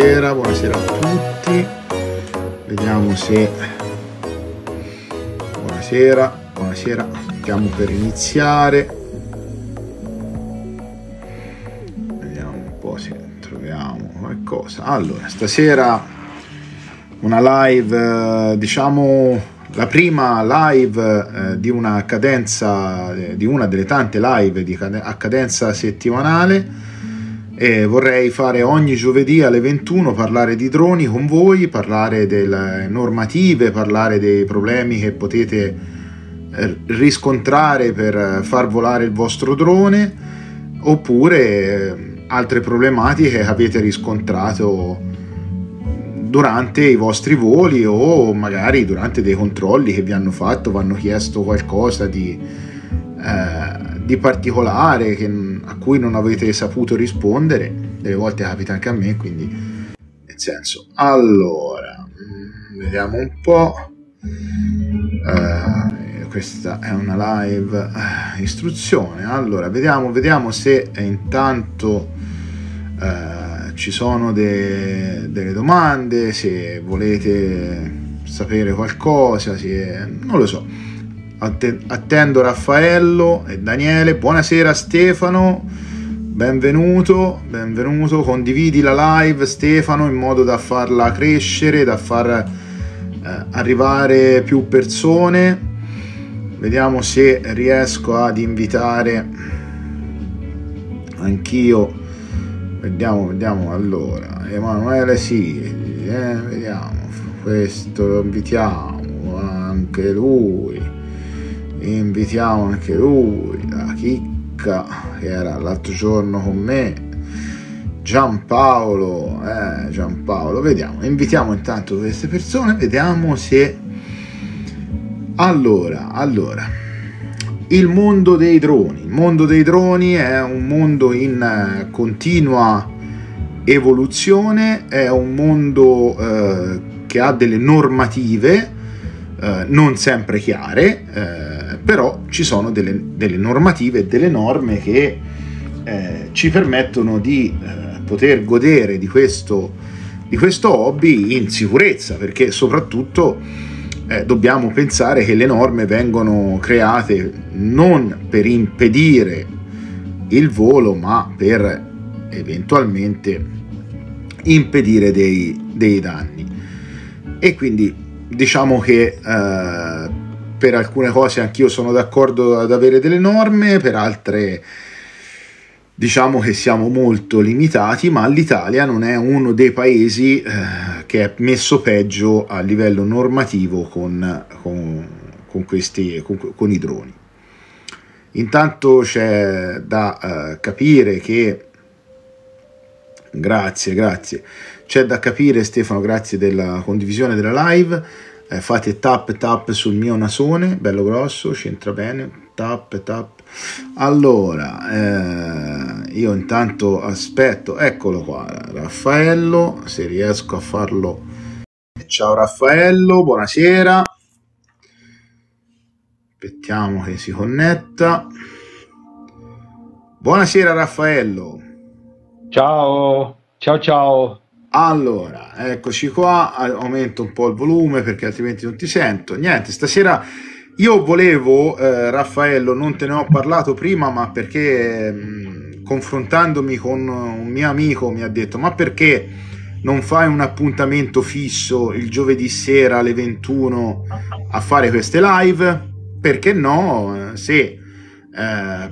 buonasera, buonasera a tutti. Vediamo se... Buonasera, buonasera, stiamo per iniziare. Vediamo un po' se troviamo qualcosa. Allora, stasera una live, eh, diciamo la prima live eh, di una cadenza, eh, di una delle tante live di, a cadenza settimanale e vorrei fare ogni giovedì alle 21 parlare di droni con voi, parlare delle normative, parlare dei problemi che potete eh, riscontrare per far volare il vostro drone oppure eh, altre problematiche che avete riscontrato durante i vostri voli o magari durante dei controlli che vi hanno fatto, vi hanno chiesto qualcosa di, eh, di particolare che, a cui non avete saputo rispondere, delle volte capita anche a me, quindi nel senso. Allora, mm, vediamo un po'. Uh, questa è una live eh, istruzione. Allora, vediamo, vediamo se eh, intanto uh, ci sono de, delle domande, se volete sapere qualcosa, se non lo so attendo Raffaello e Daniele. Buonasera Stefano, benvenuto, benvenuto. Condividi la live Stefano in modo da farla crescere, da far eh, arrivare più persone. Vediamo se riesco ad invitare anch'io. Vediamo, vediamo. Allora, Emanuele sì, eh, vediamo. Questo lo invitiamo anche lui invitiamo anche lui, la chicca che era l'altro giorno con me, Giampaolo, eh, Giampaolo, vediamo, invitiamo intanto queste persone, vediamo se... Allora, allora, il mondo dei droni, il mondo dei droni è un mondo in eh, continua evoluzione, è un mondo eh, che ha delle normative eh, non sempre chiare, eh, però ci sono delle, delle normative delle norme che eh, ci permettono di eh, poter godere di questo, di questo, hobby in sicurezza, perché soprattutto eh, dobbiamo pensare che le norme vengono create non per impedire il volo, ma per eventualmente impedire dei, dei danni. E quindi diciamo che eh, per alcune cose anch'io sono d'accordo ad avere delle norme, per altre diciamo che siamo molto limitati, ma l'Italia non è uno dei paesi eh, che è messo peggio a livello normativo con, con, con, questi, con i droni. Intanto c'è da eh, capire che grazie, grazie. C'è da capire Stefano, grazie della condivisione della live eh, fate tap tap sul mio nasone, bello grosso, c'entra bene, tap tap. Allora, eh, io intanto aspetto, eccolo qua, Raffaello, se riesco a farlo. Ciao Raffaello, buonasera. Aspettiamo che si connetta. Buonasera Raffaello. Ciao, ciao ciao. Allora, eccoci qua, aumento un po' il volume perché altrimenti non ti sento. Niente, stasera io volevo, eh, Raffaello, non te ne ho parlato prima, ma perché mh, confrontandomi con un mio amico mi ha detto, ma perché non fai un appuntamento fisso il giovedì sera alle 21 a fare queste live? Perché no? Se eh,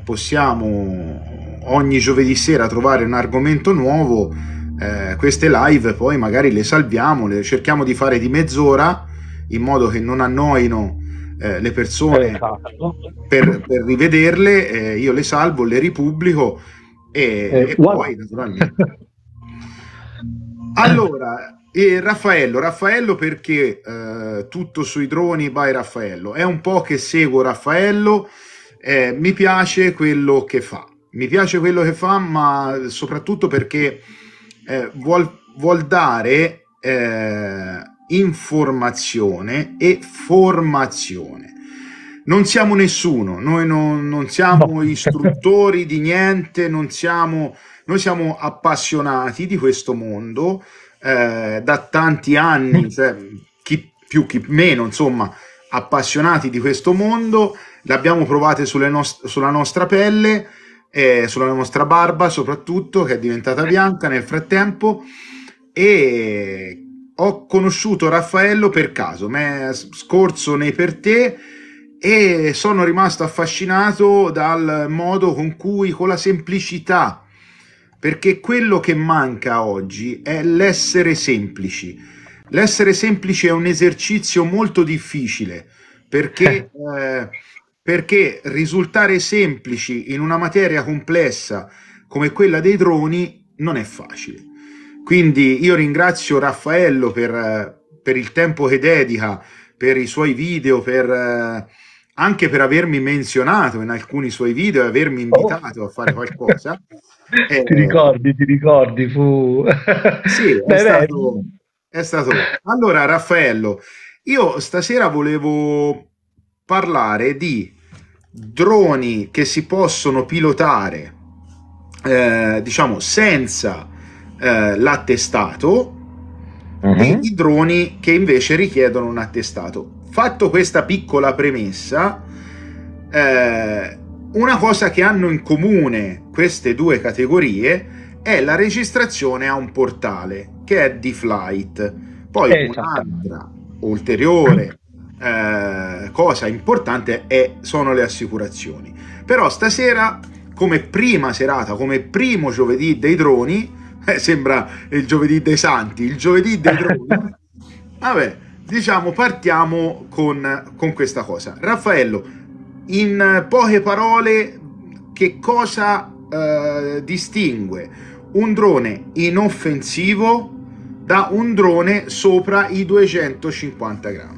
possiamo ogni giovedì sera trovare un argomento nuovo eh, queste live poi magari le salviamo, le cerchiamo di fare di mezz'ora in modo che non annoino eh, le persone esatto. per, per rivederle, eh, io le salvo, le ripubblico e, eh, e poi naturalmente. allora, e Raffaello, Raffaello perché eh, tutto sui droni vai Raffaello, è un po' che seguo Raffaello, eh, mi piace quello che fa, mi piace quello che fa ma soprattutto perché eh, vuol, vuol, dare eh, informazione e formazione. Non siamo nessuno, noi non, non siamo no. istruttori di niente, non siamo, noi siamo appassionati di questo mondo eh, da tanti anni, cioè, chi più chi meno, insomma, appassionati di questo mondo, l'abbiamo provate nost- sulla nostra pelle, eh, sulla nostra barba soprattutto, che è diventata eh. bianca nel frattempo, e ho conosciuto Raffaello per caso, mi è scorso nei per te e sono rimasto affascinato dal modo con cui, con la semplicità, perché quello che manca oggi è l'essere semplici. L'essere semplici è un esercizio molto difficile perché eh, perché risultare semplici in una materia complessa come quella dei droni non è facile. Quindi io ringrazio Raffaello per, eh, per il tempo che dedica, per i suoi video, per, eh, anche per avermi menzionato in alcuni suoi video e avermi oh. invitato oh. a fare qualcosa. eh, ti ricordi, ti ricordi, fu... sì, è, beh, stato, beh. è stato... Allora Raffaello, io stasera volevo parlare di droni che si possono pilotare eh, diciamo senza eh, l'attestato uh-huh. e i droni che invece richiedono un attestato fatto questa piccola premessa eh, una cosa che hanno in comune queste due categorie è la registrazione a un portale che è di flight poi un'altra ulteriore eh, cosa importante è, sono le assicurazioni. Però stasera, come prima serata, come primo giovedì dei droni, eh, sembra il giovedì dei santi, il giovedì dei droni. Vabbè, diciamo, partiamo con, con questa cosa. Raffaello, in poche parole, che cosa eh, distingue un drone inoffensivo da un drone sopra i 250 grammi?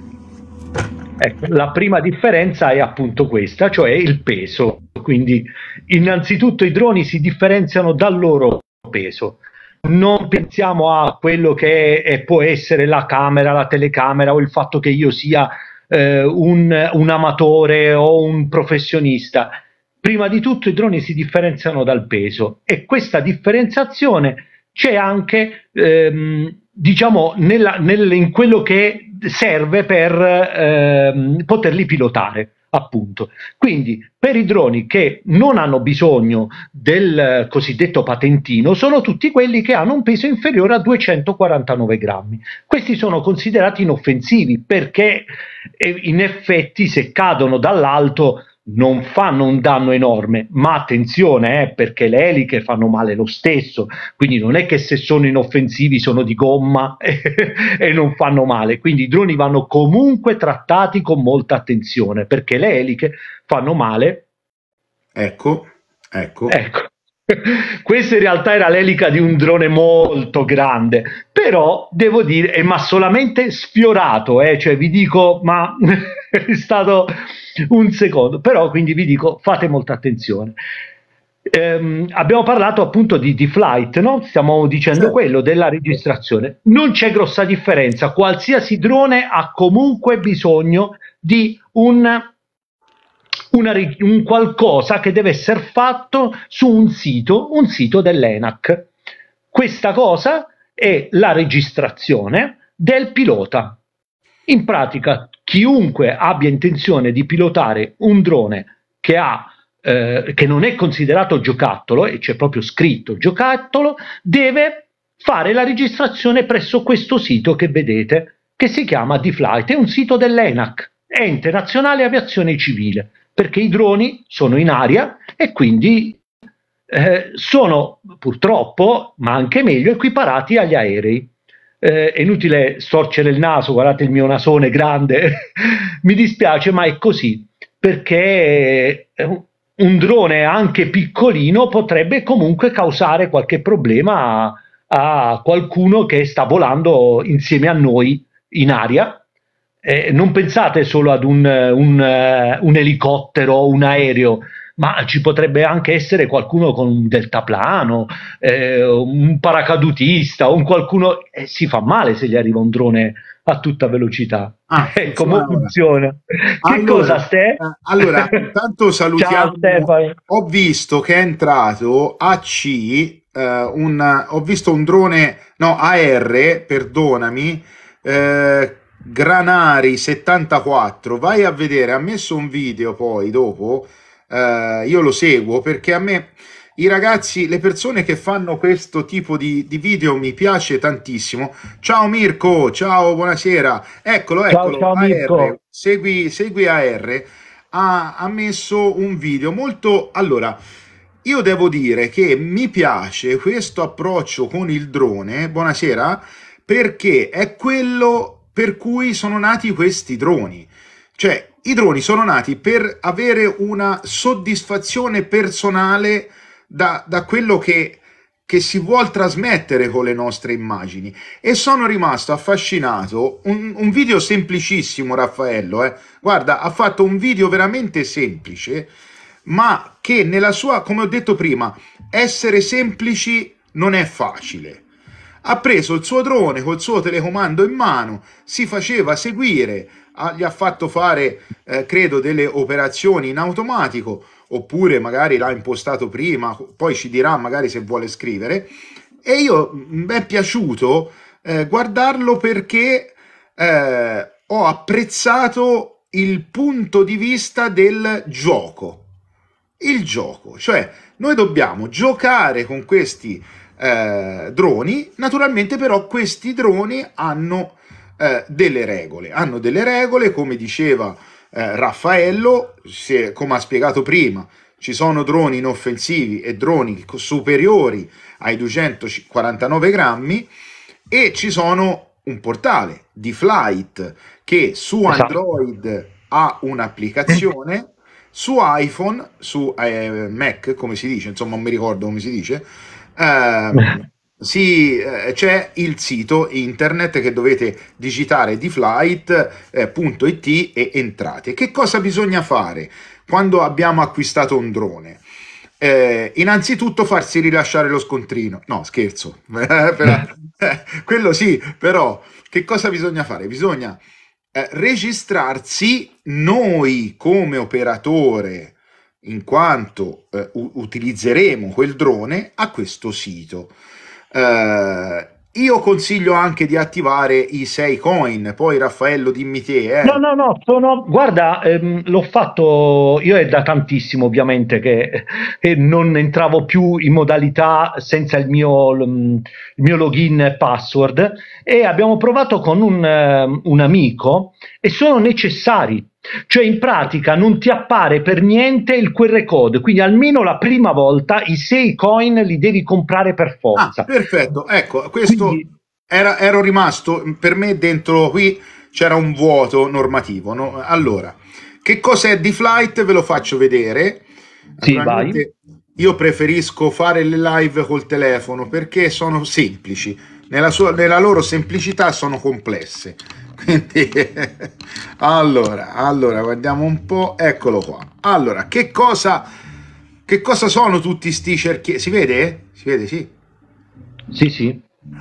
Ecco, la prima differenza è appunto questa, cioè il peso. Quindi innanzitutto i droni si differenziano dal loro peso. Non pensiamo a quello che è, può essere la camera, la telecamera o il fatto che io sia eh, un, un amatore o un professionista. Prima di tutto i droni si differenziano dal peso e questa differenziazione c'è anche, ehm, diciamo, nella, nel, in quello che serve per eh, poterli pilotare. Appunto. Quindi per i droni che non hanno bisogno del cosiddetto patentino sono tutti quelli che hanno un peso inferiore a 249 grammi. Questi sono considerati inoffensivi perché eh, in effetti se cadono dall'alto non fanno un danno enorme, ma attenzione eh, perché le eliche fanno male lo stesso, quindi non è che se sono inoffensivi sono di gomma e non fanno male, quindi i droni vanno comunque trattati con molta attenzione perché le eliche fanno male. Ecco, ecco. ecco. Questa in realtà era l'elica di un drone molto grande, però devo dire, eh, ma solamente sfiorato, eh, cioè vi dico, ma è stato un secondo, però quindi vi dico fate molta attenzione. Ehm, abbiamo parlato appunto di, di flight, no? stiamo dicendo sì. quello della registrazione. Non c'è grossa differenza, qualsiasi drone ha comunque bisogno di un una, un qualcosa che deve essere fatto su un sito, un sito dell'ENAC. Questa cosa è la registrazione del pilota. In pratica, chiunque abbia intenzione di pilotare un drone che, ha, eh, che non è considerato giocattolo, e c'è proprio scritto giocattolo, deve fare la registrazione presso questo sito che vedete, che si chiama D-Flight, è un sito dell'ENAC, Ente Nazionale Aviazione Civile, perché i droni sono in aria e quindi eh, sono purtroppo, ma anche meglio, equiparati agli aerei eh, è inutile storcere il naso, guardate il mio nasone grande, mi dispiace ma è così, perché un drone anche piccolino potrebbe comunque causare qualche problema a, a qualcuno che sta volando insieme a noi in aria. Eh, non pensate solo ad un, un, eh, un elicottero o un aereo, ma ci potrebbe anche essere qualcuno con un deltaplano, eh, un paracadutista, un qualcuno... Eh, si fa male se gli arriva un drone a tutta velocità. Ah, eh, come funziona? Allora, che cosa, eh, Stefano? Allora, intanto salutiamo. Ciao, ho visto che è entrato AC, eh, un, ho visto un drone, no, AR, perdonami, eh, Granari 74, vai a vedere, ha messo un video poi dopo eh, io lo seguo perché a me i ragazzi, le persone che fanno questo tipo di, di, video mi piace tantissimo. Ciao Mirko, ciao, buonasera. Eccolo, eccolo, ciao, ciao, AR, segui, segui AR, ha, ha messo un video molto... Allora, io devo dire che mi piace questo approccio con il drone, buonasera, perché è quello per cui sono nati questi droni cioè, i droni sono nati per avere una soddisfazione personale da, da quello che, che, si vuol trasmettere con le nostre immagini. E sono rimasto affascinato. Un, un video semplicissimo, Raffaello. Eh. Guarda, ha fatto un video veramente semplice, ma che nella sua, come ho detto prima, essere semplici non è facile. Ha preso il suo drone col suo telecomando in mano, si faceva seguire ha, gli ha fatto fare, eh, credo, delle operazioni in automatico, oppure magari l'ha impostato prima, poi ci dirà magari se vuole scrivere. E io mm, mi è piaciuto eh, guardarlo perché eh, ho apprezzato il punto di vista del gioco. Il gioco, cioè noi dobbiamo giocare con questi eh, droni, naturalmente però questi droni hanno eh, delle regole. Hanno delle regole, come diceva eh, Raffaello, se, come ha spiegato prima, ci sono droni inoffensivi e droni superiori ai 249 grammi e ci sono un portale di Flight che su esatto. Android ha un'applicazione, su iPhone, su eh, Mac, come si dice, insomma non mi ricordo come si dice, eh, Sì, eh, c'è il sito internet che dovete digitare dflight.it eh, e entrate. Che cosa bisogna fare quando abbiamo acquistato un drone? Eh, innanzitutto farsi rilasciare lo scontrino. No, scherzo. Eh, quello sì, però che cosa bisogna fare? Bisogna eh, registrarsi noi come operatore in quanto eh, utilizzeremo quel drone a questo sito. Eh, io consiglio anche di attivare i 6 coin, poi Raffaello dimmi te. Eh. No, no, no, sono, guarda, ehm, l'ho fatto io è da tantissimo ovviamente che, che, non entravo più in modalità senza il mio, il mio login e password e abbiamo provato con un, ehm, un amico e sono necessari cioè in pratica non ti appare per niente il QR code, quindi almeno la prima volta i 6 coin li devi comprare per forza. Ah, perfetto, ecco, questo quindi... era, ero rimasto per me dentro qui c'era un vuoto normativo. No? Allora, che cos'è di flight? Ve lo faccio vedere. Sì, io preferisco fare le live col telefono perché sono semplici. Nella, sua, nella loro semplicità sono complesse. Quindi, allora, allora, guardiamo un po', eccolo qua. Allora, che cosa, che cosa sono tutti sti cerchietti? Si vede? Si vede, sì? Sì, sì.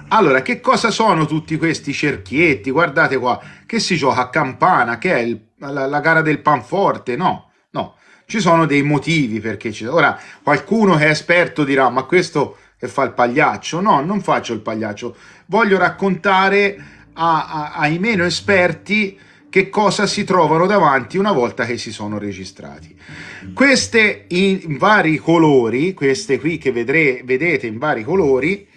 Allora, che cosa sono tutti questi cerchietti? Guardate qua, che si gioca a campana, che è il, la, la, gara del panforte, no? No, ci sono dei motivi perché ci... Ora, qualcuno che è esperto dirà, ma questo che fa il pagliaccio? No, non faccio il pagliaccio, voglio raccontare a, a, ai meno esperti che cosa si trovano davanti una volta che si sono registrati. Queste in vari colori, queste qui che vedre, vedete in vari colori,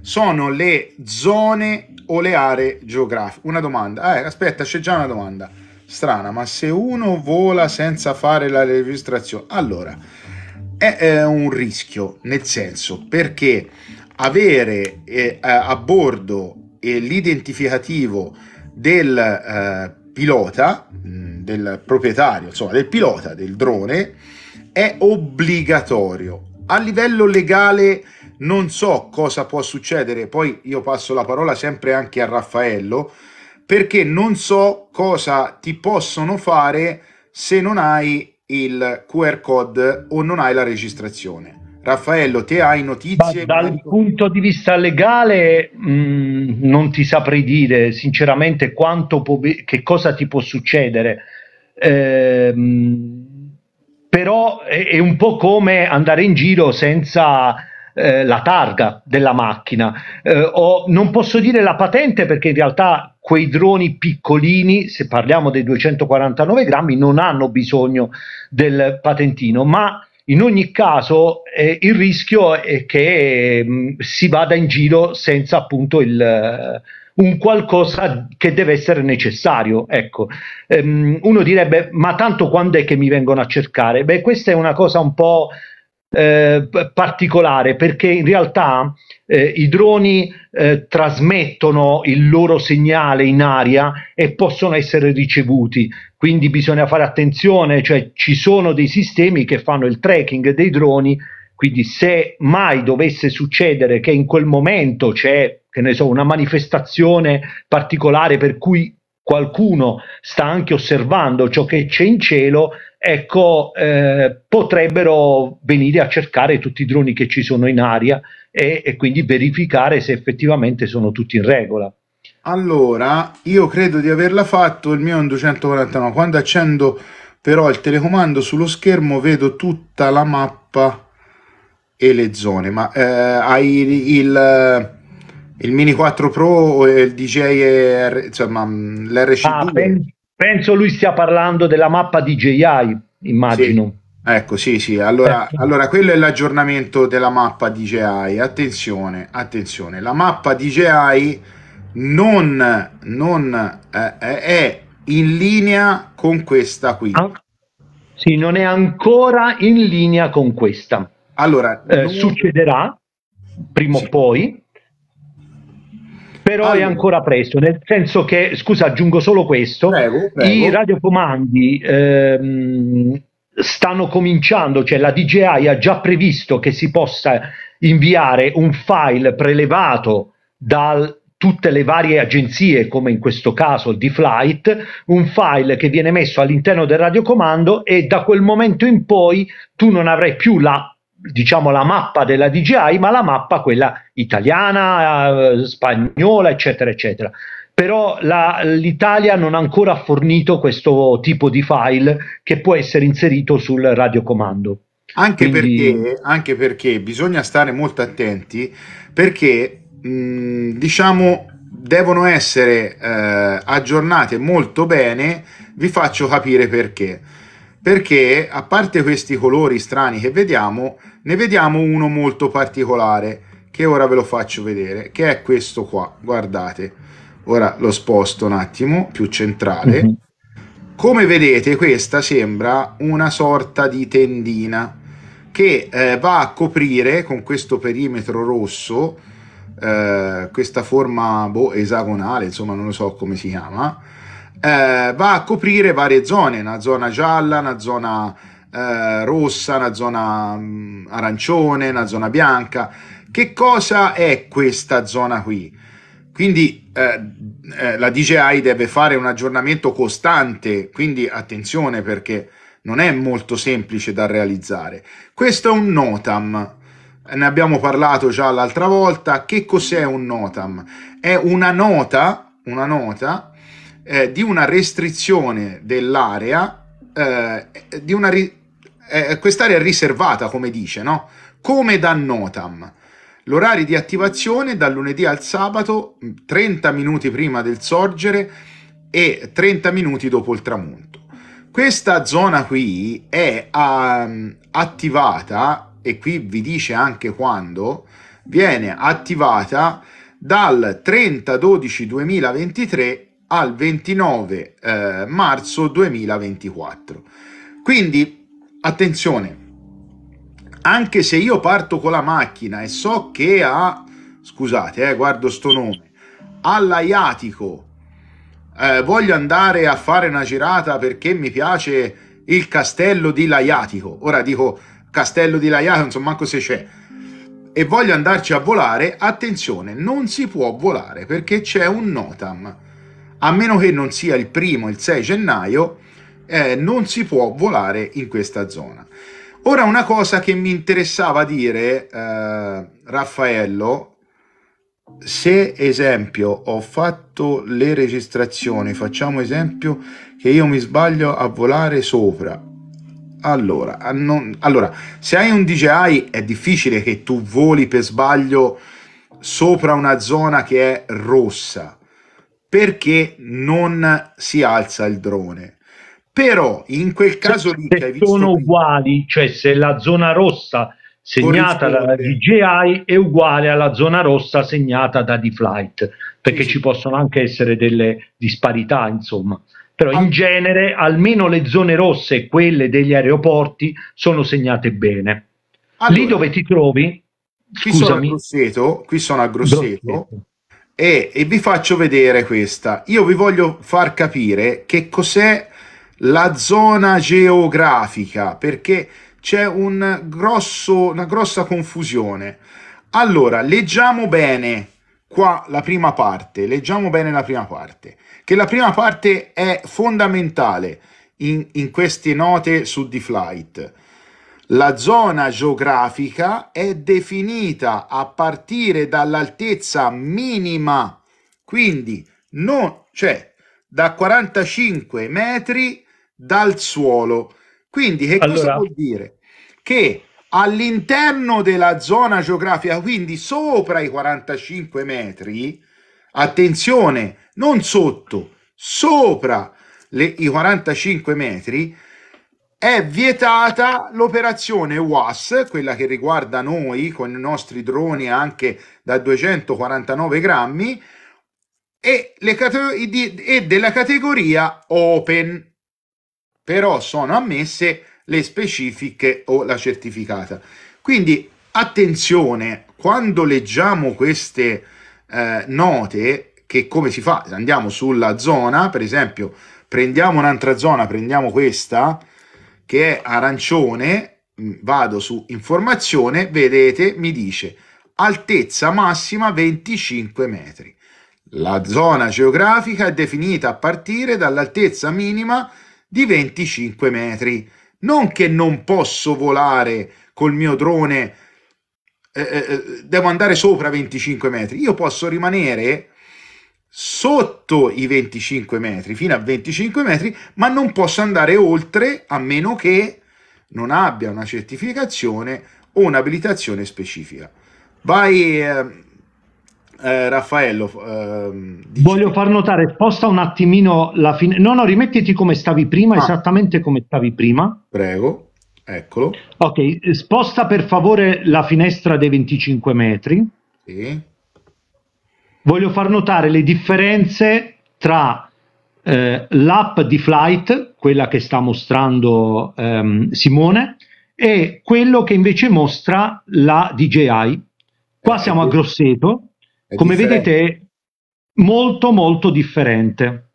sono le zone o le aree geografiche. Una domanda, ah, eh, aspetta, c'è già una domanda strana, ma se uno vola senza fare la registrazione, allora è, è un rischio, nel senso perché avere eh, a bordo e l'identificativo del eh, pilota, mm, del proprietario, insomma del pilota del drone, è obbligatorio. A livello legale non so cosa può succedere, poi io passo la parola sempre anche a Raffaello, perché non so cosa ti possono fare se non hai il QR code o non hai la registrazione. Raffaello, te hai notizie? Ma dal molto... punto di vista legale mh, mm, non ti saprei dire sinceramente quanto può, che cosa ti può succedere, eh, però è, è, un po' come andare in giro senza eh, la targa della macchina eh, o non posso dire la patente perché in realtà quei droni piccolini, se parliamo dei 249 grammi, non hanno bisogno del patentino, ma in ogni caso eh, il rischio è che mh, mm, si vada in giro senza appunto il, eh, un qualcosa che deve essere necessario. Ecco. Ehm, uno direbbe ma tanto quando è che mi vengono a cercare? Beh questa è una cosa un po' eh, particolare perché in realtà eh, i droni eh, trasmettono il loro segnale in aria e possono essere ricevuti, quindi bisogna fare attenzione, cioè ci sono dei sistemi che fanno il tracking dei droni, quindi se mai dovesse succedere che in quel momento c'è, che ne so, una manifestazione particolare per cui qualcuno sta anche osservando ciò che c'è in cielo, ecco, eh, potrebbero venire a cercare tutti i droni che ci sono in aria e, e quindi verificare se effettivamente sono tutti in regola. Allora, io credo di averla fatto, il mio è un 249, quando accendo però il telecomando sullo schermo vedo tutta la mappa e le zone, ma eh, hai il il Mini 4 Pro o il DJI, insomma, mm, l'RC2. Ah, penso, Penso lui stia parlando della mappa DJI, immagino. Sì. Ecco, sì, sì. Allora, eh. allora, quello è l'aggiornamento della mappa DJI. Attenzione, attenzione. La mappa DJI non, non eh, eh, è in linea con questa qui. Ah, sì, non è ancora in linea con questa. Allora, eh, non... succederà prima sì. o poi, però allora. è ancora presto, nel senso che, scusa, aggiungo solo questo, prego, prego. i radiocomandi ehm, stanno cominciando, cioè la DJI ha già previsto che si possa inviare un file prelevato da tutte le varie agenzie, come in questo caso di Flight, un file che viene messo all'interno del radiocomando e da quel momento in poi tu non avrai più la diciamo la mappa della DJI, ma la mappa quella italiana, eh, spagnola, eccetera, eccetera. Però la, l'Italia non ha ancora fornito questo tipo di file che può essere inserito sul radiocomando. Anche, Quindi... perché, anche perché bisogna stare molto attenti perché mh, diciamo devono essere eh, aggiornate molto bene, vi faccio capire perché perché a parte questi colori strani che vediamo, ne vediamo uno molto particolare che ora ve lo faccio vedere, che è questo qua, guardate. Ora lo sposto un attimo, più centrale. Mhm. Come vedete questa sembra una sorta di tendina che eh, va a coprire con questo perimetro rosso eh, questa forma boh, esagonale, insomma non lo so come si chiama, eh, va a coprire varie zone, una zona gialla, una zona eh, rossa, una zona mh, mm, arancione, una zona bianca. Che cosa è questa zona qui? Quindi eh, eh la DJI deve fare un aggiornamento costante, quindi attenzione perché non è molto semplice da realizzare. Questo è un NOTAM, ne abbiamo parlato già l'altra volta. Che cos'è un NOTAM? È una nota, una nota eh, di una restrizione dell'area, eh, di una ri- eh, quest'area riservata, come dice, no? come da Notam. L'orario di attivazione dal lunedì al sabato, 30 minuti prima del sorgere e 30 minuti dopo il tramonto. Questa zona qui è um, attivata, e qui vi dice anche quando, viene attivata dal 30-12-2023 al 29 eh, marzo 2024. Quindi attenzione, anche se io parto con la macchina e so che a scusate, eh, guardo sto nome, all'Aiatico eh, voglio andare a fare una girata perché mi piace il castello di Laiatico. Ora dico castello di Laiatico, insomma, manco se c'è e voglio andarci a volare, attenzione, non si può volare perché c'è un NOTAM a meno che non sia il primo, il 6 gennaio, eh, non si può volare in questa zona. Ora una cosa che mi interessava dire, eh, Raffaello, se esempio ho fatto le registrazioni, facciamo esempio che io mi sbaglio a volare sopra. Allora, non, allora, se hai un DJI è difficile che tu voli per sbaglio sopra una zona che è rossa perché non si alza il drone. Però in quel cioè, caso lì se sono prima, uguali, cioè se la zona rossa segnata dalla DJI è uguale alla zona rossa segnata da D-Flight, perché sì. ci possono anche essere delle disparità, insomma. Però in genere almeno le zone rosse e quelle degli aeroporti sono segnate bene. Allora, lì dove ti trovi, qui scusami, sono a Grosseto, qui sono a Grosseto. Grosseto e, e vi faccio vedere questa. Io vi voglio far capire che cos'è la zona geografica perché c'è un grosso, una grossa confusione. Allora, leggiamo bene qua la prima parte, leggiamo bene la prima parte, che la prima parte è fondamentale in, in queste note su D-Flight. La zona geografica è definita a partire dall'altezza minima, quindi non, cioè da 45 metri dal suolo. Quindi che allora... cosa vuol dire? Che all'interno della zona geografica, quindi sopra i 45 metri, attenzione, non sotto, sopra le, i 45 metri, è vietata l'operazione UAS, quella che riguarda noi con i nostri droni anche da 249 grammi, e, le e, della categoria Open, però sono ammesse le specifiche o la certificata. Quindi attenzione, quando leggiamo queste eh, note, che come si fa? Andiamo sulla zona, per esempio, prendiamo un'altra zona, prendiamo questa, che è arancione, mm, vado su informazione, vedete mi dice altezza massima 25 metri. La zona geografica è definita a partire dall'altezza minima di 25 metri. Non che non posso volare col mio drone, eh, eh, eh devo andare sopra 25 metri. Io posso rimanere sotto i 25 metri, fino a 25 metri, ma non posso andare oltre a meno che non abbia una certificazione o un'abilitazione specifica. Vai eh, eh, Raffaello. Eh, Voglio far notare, sposta un attimino la fine. No, no, rimettiti come stavi prima, ah. esattamente come stavi prima. Prego. Eccolo. Ok, sposta per favore la finestra dei 25 metri. Sì voglio far notare le differenze tra eh, l'app di Flight, quella che sta mostrando ehm, Simone, e quello che invece mostra la DJI. Qua siamo a Grosseto, come differente. vedete molto molto differente.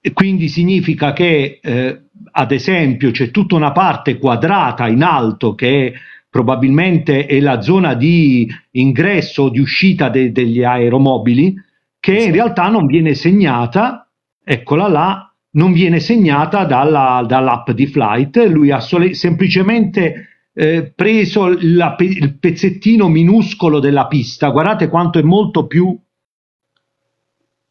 E quindi significa che, eh, ad esempio, c'è tutta una parte quadrata in alto che è probabilmente è la zona di ingresso o di uscita de- degli aeromobili, che in realtà non viene segnata, eccola là, non viene segnata dalla, dall'app di Flight, lui ha sole- semplicemente eh, preso la, il pezzettino minuscolo della pista, guardate quanto è molto più...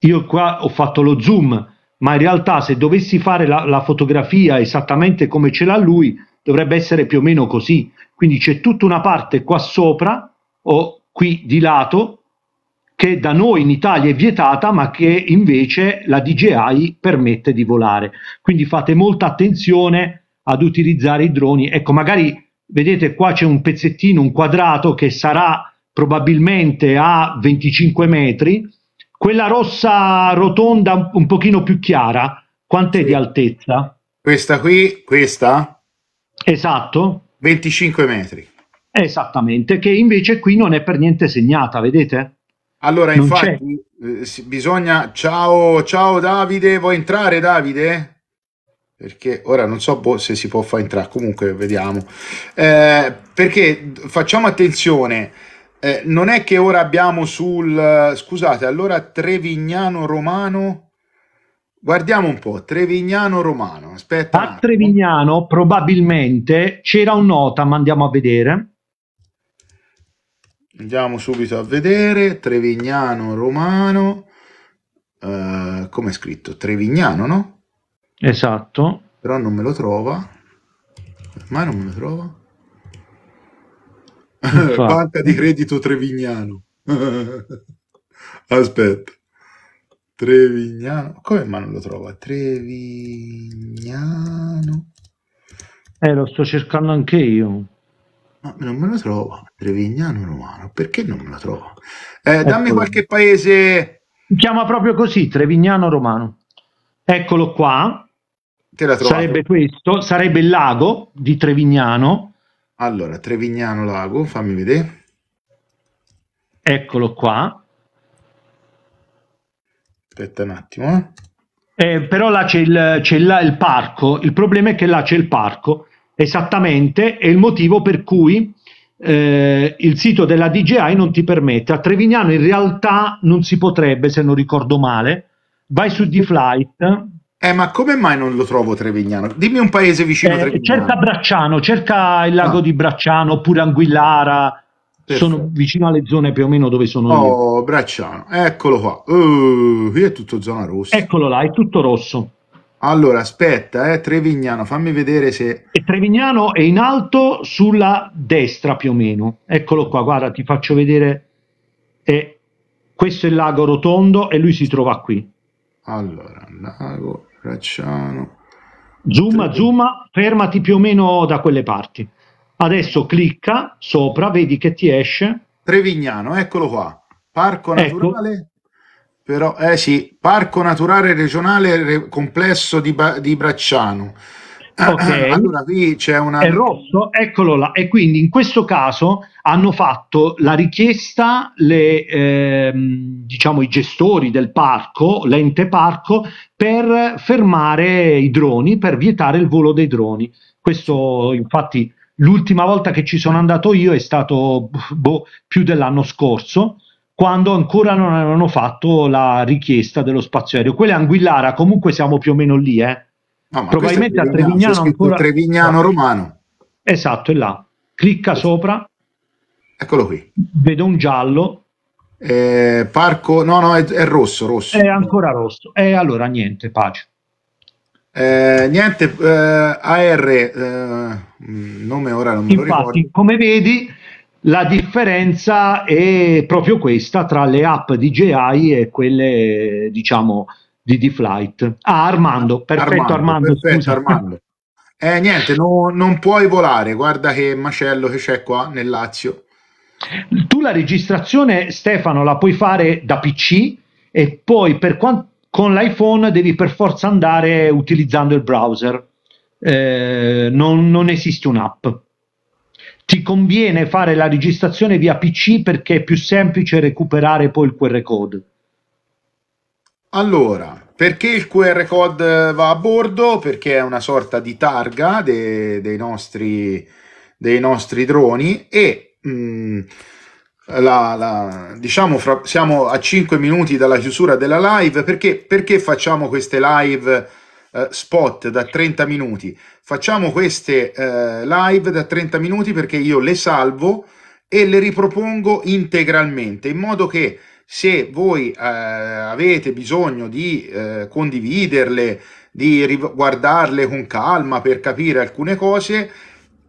Io qua ho fatto lo zoom, ma in realtà se dovessi fare la, la fotografia esattamente come ce l'ha lui, dovrebbe essere più o meno così. Quindi c'è tutta una parte qua sopra o qui di lato che da noi in Italia è vietata, ma che invece la DJI permette di volare. Quindi fate molta attenzione ad utilizzare i droni. Ecco, magari vedete qua c'è un pezzettino, un quadrato che sarà probabilmente a 25 metri. Quella rossa rotonda un pochino più chiara, quant'è sì. di altezza? Questa qui, questa? Esatto. 25 metri. Esattamente, che invece qui non è per niente segnata, vedete? Allora, non infatti, eh, bisogna... Ciao, ciao Davide, vuoi entrare Davide? Perché ora non so boh, se si può far entrare, comunque vediamo. Eh, perché facciamo attenzione, eh, non è che ora abbiamo sul... Scusate, allora Trevignano Romano... Guardiamo un po', Trevignano Romano, aspetta. A Trevignano probabilmente c'era un nota, ma andiamo a vedere. Andiamo subito a vedere, Trevignano Romano, uh, eh, come è scritto? Trevignano, no? Esatto. Però non me lo trova, ma non me lo trova. Banca di credito Trevignano. Aspetta. Trevignano. Come mai non lo trova? Trevignano. Eh, lo sto cercando anche io. Ma non me lo trovo. Trevignano romano. Perché non me lo trovo? Eh, dammi qualche paese. Si chiama proprio così, Trevignano romano. Eccolo qua. Te la trovo. Sarebbe questo, sarebbe il lago di Trevignano. Allora, Trevignano lago, fammi vedere. Eccolo qua. Aspetta un attimo, eh. Eh, però là c'è, il, c'è là il parco, il problema è che là c'è il parco, esattamente, è il motivo per cui eh, il sito della DJI non ti permette. A Trevignano in realtà non si potrebbe, se non ricordo male. Vai su D-Flight. Eh, ma come mai non lo trovo Trevignano? Dimmi un paese vicino a eh, Trevignano. Cerca Bracciano, cerca il lago no. Ah. di Bracciano oppure Anguillara. Perfetto. Sono vicino alle zone più o meno dove sono oh, io. Bracciano, eccolo qua. Uh, qui è tutto zona rossa. Eccolo là, è tutto rosso. Allora, aspetta, eh, Trevignano, fammi vedere se... E Trevignano è in alto sulla destra più o meno. Eccolo qua, guarda, ti faccio vedere. È... questo è il lago rotondo e lui si trova qui. Allora, lago Bracciano. Zoom, zoom, fermati più o meno da quelle parti. Adesso clicca sopra, vedi che ti esce. Trevignano, eccolo qua. Parco ecco. naturale. Ecco. Però, eh sì, Parco Naturale Regionale Re Complesso di, di Bracciano. Ah, ah, ok. Allora qui c'è una... È rosso, eccolo là. E quindi in questo caso hanno fatto la richiesta le, ehm, diciamo, i gestori del parco, l'ente parco, per fermare i droni, per vietare il volo dei droni. Questo infatti L'ultima volta che ci sono andato io è stato boh, più dell'anno scorso, quando ancora non avevano fatto la richiesta dello spazio aereo. Quella Anguillara, comunque siamo più o meno lì, eh. No, Probabilmente a Trevignano ancora... Trevignano Romano. Esatto, è là. Clicca Questo. sopra. Eccolo qui. Vedo un giallo. Eh, parco, no, no, è, è rosso, rosso. È ancora rosso. E eh, allora niente, pace. Eh, niente, eh, AR, eh, mm, nome ora non mi Infatti, ricordo. Come vedi, la differenza è proprio questa tra le app DJI e quelle, diciamo, di D-Flight. Ah, Armando, perfetto Armando. Armando, perfetto, Armando. Eh, niente, no, non puoi volare, guarda che macello che c'è qua nel Lazio. Tu la registrazione, Stefano, la puoi fare da PC e poi per quanto con l'iPhone devi per forza andare utilizzando il browser, eh, non, non esiste un'app. Ti conviene fare la registrazione via PC perché è più semplice recuperare poi il QR code. Allora, perché il QR code va a bordo? Perché è una sorta di targa de- dei, nostri, dei, nostri, droni e mh, mm, la, la, diciamo fra, siamo a 5 minuti dalla chiusura della live perché, perché facciamo queste live eh, spot da 30 minuti facciamo queste eh, live da 30 minuti perché io le salvo e le ripropongo integralmente in modo che se voi eh, avete bisogno di eh, condividerle di guardarle con calma per capire alcune cose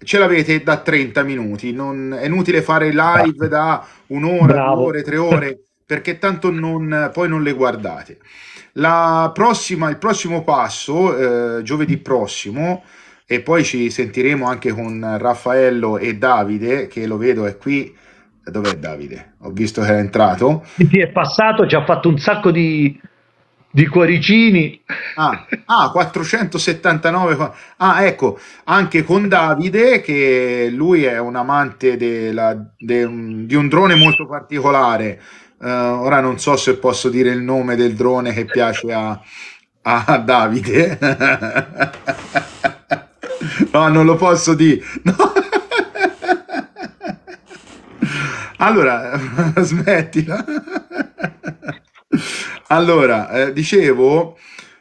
ce l'avete da 30 minuti. Non, è inutile fare live da un'ora, due ore, tre ore, perché tanto non, poi non le guardate. Prossima, il prossimo passo, eh, giovedì prossimo, e poi ci sentiremo anche con Raffaello e Davide, che lo vedo è qui. Dov'è Davide? Ho visto che è entrato. Sì, è passato, ci ha fatto un sacco di, di cuoricini. Ah, ah, 479. Ah, ecco, anche con Davide, che lui è un amante della, de, di un drone molto particolare. Uh, ora non so se posso dire il nome del drone che piace a, a Davide. no, non lo posso dire. No. Allora, smettila. Allora, eh, dicevo,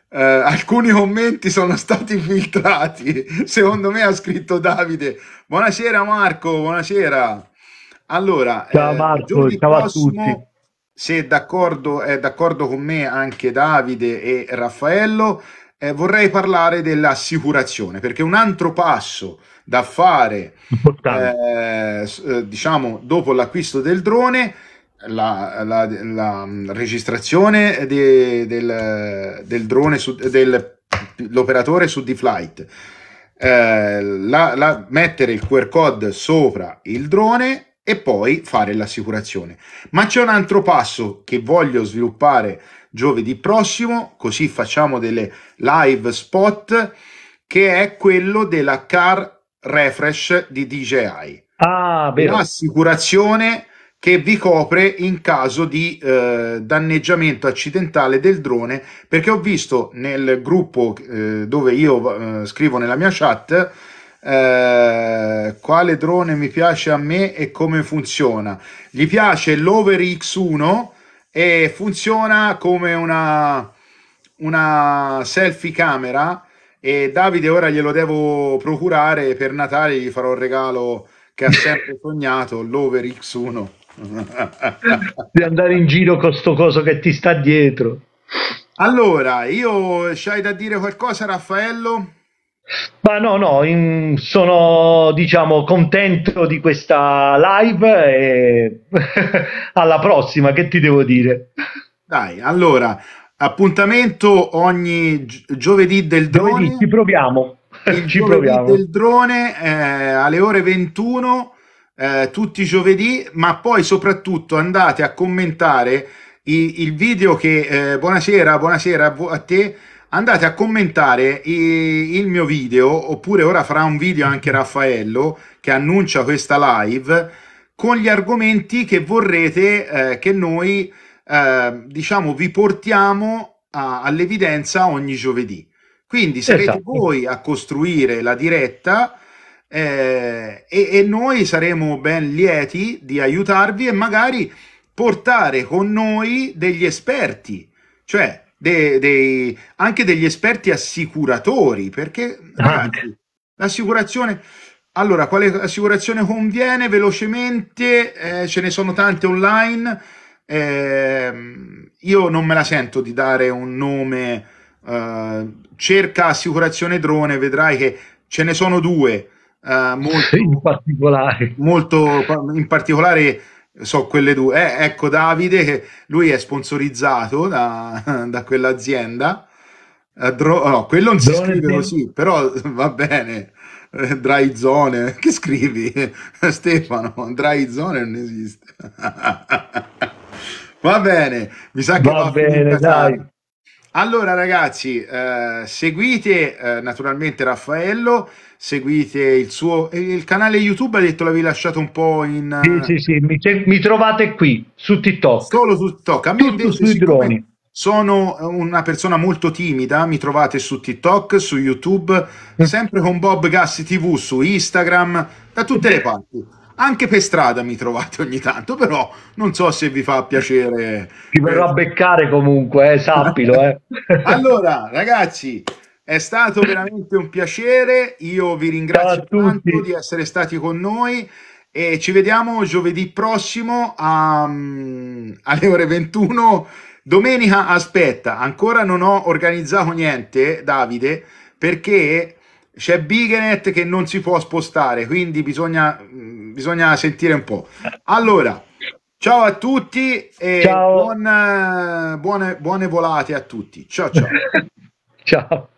eh, alcuni commenti sono stati filtrati, secondo me ha scritto Davide. Buonasera Marco, buonasera. Allora, eh, ciao Marco, eh, ciao prossimo, a tutti. Se d'accordo, è d'accordo con me anche Davide e Raffaello, eh, vorrei parlare dell'assicurazione perché un altro passo da fare, eh, eh, diciamo, dopo l'acquisto del drone la, la, la, mm, registrazione de, del, del, drone su, dell'operatore su D-Flight, eh, mettere il QR code sopra il drone e poi fare l'assicurazione. Ma c'è un altro passo che voglio sviluppare giovedì prossimo, così facciamo delle live spot, che è quello della car refresh di DJI. Ah, L'assicurazione che vi copre in caso di eh, danneggiamento accidentale del drone perché ho visto nel gruppo eh, dove io eh, scrivo nella mia chat eh, quale drone mi piace a me e come funziona gli piace l'over x1 e funziona come una una selfie camera e Davide ora glielo devo procurare per Natale gli farò un regalo che ha sempre sognato l'over x1 di andare in giro con sto coso che ti sta dietro. Allora, io c'hai da dire qualcosa, Raffaello? Ma no, no, in, sono diciamo contento di questa live e alla prossima, che ti devo dire? Dai, allora, appuntamento ogni giovedì del drone. Giovedì, ci proviamo. Il ci proviamo. del drone eh, alle ore 21 eh, tutti i giovedì, ma poi soprattutto andate a commentare il, il video che eh, buonasera, buonasera a, te andate a commentare il mio video oppure ora farà un video anche Raffaello che annuncia questa live con gli argomenti che vorrete eh, che noi eh, diciamo vi portiamo all'evidenza ogni giovedì quindi sarete esatto. voi a costruire la diretta eh, e, e noi saremo ben lieti di aiutarvi e magari portare con noi degli esperti, cioè dei, dei, anche degli esperti assicuratori, perché ah, ragazzi, l'assicurazione... Allora, quale assicurazione conviene? Velocemente, eh, ce ne sono tante online. Eh, io non me la sento di dare un nome. Eh, cerca assicurazione drone, vedrai che ce ne sono due eh, molto, in particolare. molto in particolare so quelle due. Eh, ecco Davide, che lui è sponsorizzato da, da quell'azienda. Eh, dro- no, quello non si Drone scrive così, però va bene. Eh, Dry zone, che scrivi Stefano? Dry zone non esiste. va bene, mi sa che va, va bene, dai. Allora ragazzi, eh, seguite eh, naturalmente Raffaello, seguite il suo eh, il canale YouTube, ha detto l'avevi lasciato un po' in... Sì, sì, sì, mi, mi trovate qui, su TikTok. Solo su TikTok. A me Tutto invece, sui droni. Sono eh, una persona molto timida, mi trovate su TikTok, su YouTube, eh. sempre con Bob Gassi TV, su Instagram, da tutte le parti. Anche per strada mi trovate ogni tanto, però non so se vi fa piacere. Ti verrò a eh, beccare comunque, eh, sappilo. Eh. allora, ragazzi, è stato veramente un piacere. Io vi ringrazio tanto di essere stati con noi e ci vediamo giovedì prossimo a, um, alle ore 21. Domenica, aspetta, ancora non ho organizzato niente, Davide, perché c'è Bigenet che non si può spostare, quindi bisogna mm, bisogna sentire un po'. Allora, ciao a tutti e ciao. Buon, eh, buone, buone volate a tutti. Ciao ciao. ciao.